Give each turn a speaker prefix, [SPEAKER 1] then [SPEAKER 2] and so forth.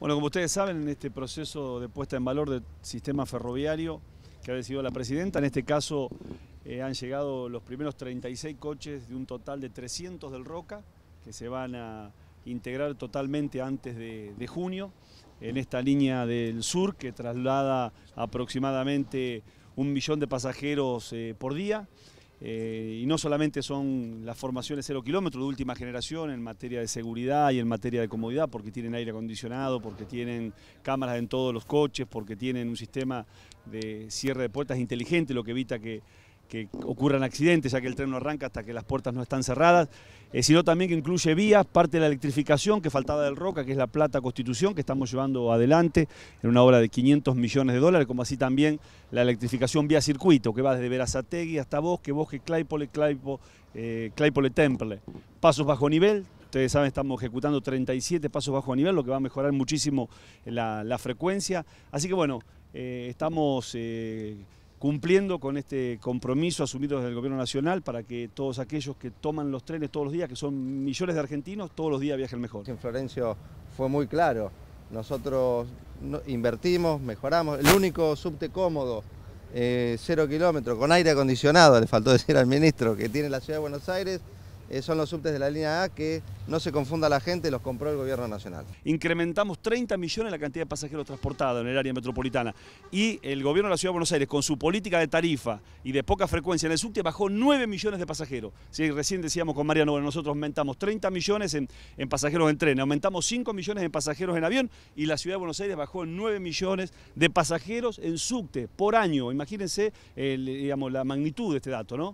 [SPEAKER 1] Bueno, como ustedes saben, en este proceso de puesta en valor del sistema ferroviario que ha decidido la presidenta, en este caso eh, han llegado los primeros 36 coches de un total de 300 del Roca, que se van a integrar totalmente antes de, junio, en esta línea del sur que traslada aproximadamente un millón de pasajeros eh, por día. Eh, y no solamente son las formaciones cero kilómetros de última generación en materia de seguridad y en materia de comodidad, porque tienen aire acondicionado, porque tienen cámaras en todos los coches, porque tienen un sistema de cierre de puertas inteligente, lo que evita que que ocurran accidentes, ya que el tren no arranca hasta que las puertas no están cerradas, eh, sino también que incluye vías, parte de la electrificación que faltaba del Roca, que es la Plata Constitución, que estamos llevando adelante en una obra de 500 millones de dólares, como así también la electrificación vía circuito, que va desde Verazategui hasta Bosque, Bosque, Claypole, Claypole, eh, Claypole Temple. Pasos bajo nivel, Ustedes saben, estamos ejecutando 37 pasos bajo nivel, lo que va a mejorar muchísimo la, frecuencia. Así que bueno, eh, estamos cumpliendo con este compromiso asumido desde el Gobierno Nacional para que todos aquellos que toman los trenes todos los días, que son millones de argentinos, todos los días viajen mejor. En Florencio fue
[SPEAKER 2] muy claro, nosotros invertimos, mejoramos, el único subte cómodo, eh, cero kilómetros, con aire acondicionado, le faltó decir al ministro, que tiene la Ciudad de Buenos Aires, eh, son los subtes de la línea A que no se confunda la gente, los compró el gobierno nacional.
[SPEAKER 1] Incrementamos 30 millones la cantidad de pasajeros transportados en el área metropolitana y el gobierno de la Ciudad de Buenos Aires con su política de tarifa y de poca frecuencia en el subte bajó 9 millones de pasajeros. recién decíamos con María bueno, nosotros aumentamos 30 millones en, pasajeros en tren, aumentamos 5 millones en pasajeros en avión y la Ciudad de Buenos Aires bajó 9 millones de pasajeros en subte por año. Imagínense digamos, la magnitud de este dato, ¿no?